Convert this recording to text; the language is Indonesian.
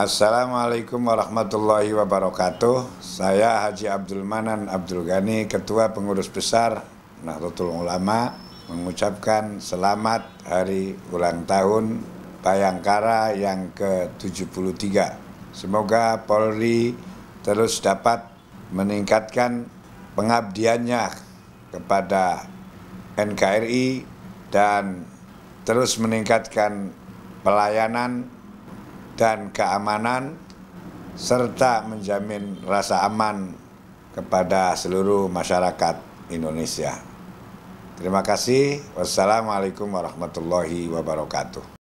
Assalamualaikum warahmatullahi wabarakatuh. Saya Haji Abdul Manan Abdul Ghani, Ketua Pengurus Besar Nahdlatul Ulama, mengucapkan selamat hari ulang tahun Bayangkara yang ke-73. Semoga Polri terus dapat meningkatkan pengabdiannya kepada NKRI dan terus meningkatkan pelayanan dan keamanan serta menjamin rasa aman kepada seluruh masyarakat Indonesia. Terima kasih. Wassalamualaikum warahmatullahi wabarakatuh.